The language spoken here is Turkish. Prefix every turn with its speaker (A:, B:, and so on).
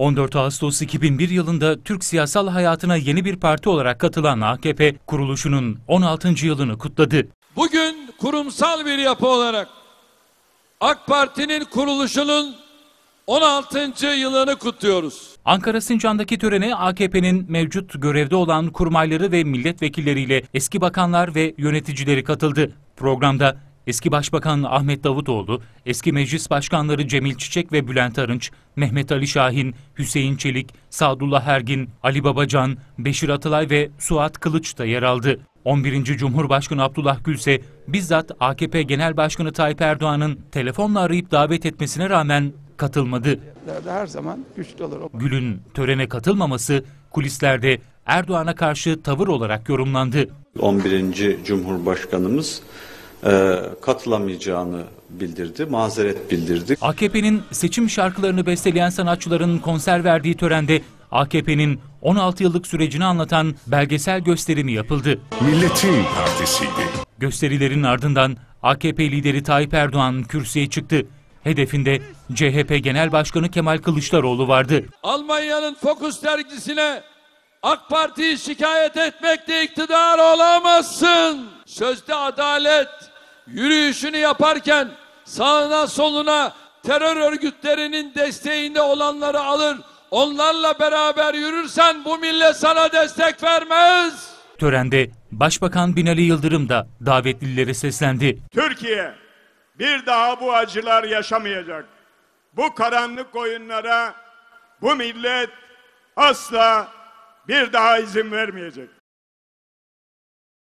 A: 14 Ağustos 2001 yılında Türk siyasal hayatına yeni bir parti olarak katılan AKP kuruluşunun 16. yılını kutladı. Bugün
B: kurumsal bir yapı olarak AK Parti'nin kuruluşunun 16. yılını kutluyoruz.
A: Ankara Sincan'daki törene AKP'nin mevcut görevde olan kurmayları ve milletvekilleriyle eski bakanlar ve yöneticileri katıldı. Programda eski Başbakan Ahmet Davutoğlu, eski Meclis Başkanları Cemil Çiçek ve Bülent Arınç, Mehmet Ali Şahin, Hüseyin Çelik, Sadullah Ergin, Ali Babacan, Beşir Atılay ve Suat Kılıç da yer aldı. 11. Cumhurbaşkanı Abdullah Gül ise bizzat AKP Genel Başkanı Tayyip Erdoğan'ın telefonla arayıp davet etmesine rağmen katılmadı. Her zaman güçlü olur. Gül'ün törene katılmaması kulislerde Erdoğan'a karşı tavır olarak yorumlandı. 11. Cumhurbaşkanımız e, katılamayacağını bildirdi, mazeret bildirdi. AKP'nin seçim şarkılarını besteleyen sanatçıların konser verdiği törende AKP'nin 16 yıllık sürecini anlatan belgesel gösterimi yapıldı. Milletin Partisi'ydi. Gösterilerin ardından AKP lideri Tayyip Erdoğan kürsüye çıktı. Hedefinde CHP Genel Başkanı Kemal Kılıçdaroğlu vardı.
B: Almanya'nın Fokus dergisine AK Parti'yi şikayet etmekle iktidar olamazsın. Sözde adalet, yürüyüşünü yaparken sağına soluna terör örgütlerinin desteğinde olanları alır, onlarla beraber yürürsen bu millet sana destek vermez.
A: Törende Başbakan Binali Yıldırım da davetlilere seslendi.
B: Türkiye bir daha bu acılar yaşamayacak. Bu karanlık oyunlara bu millet asla bir daha izin vermeyecek.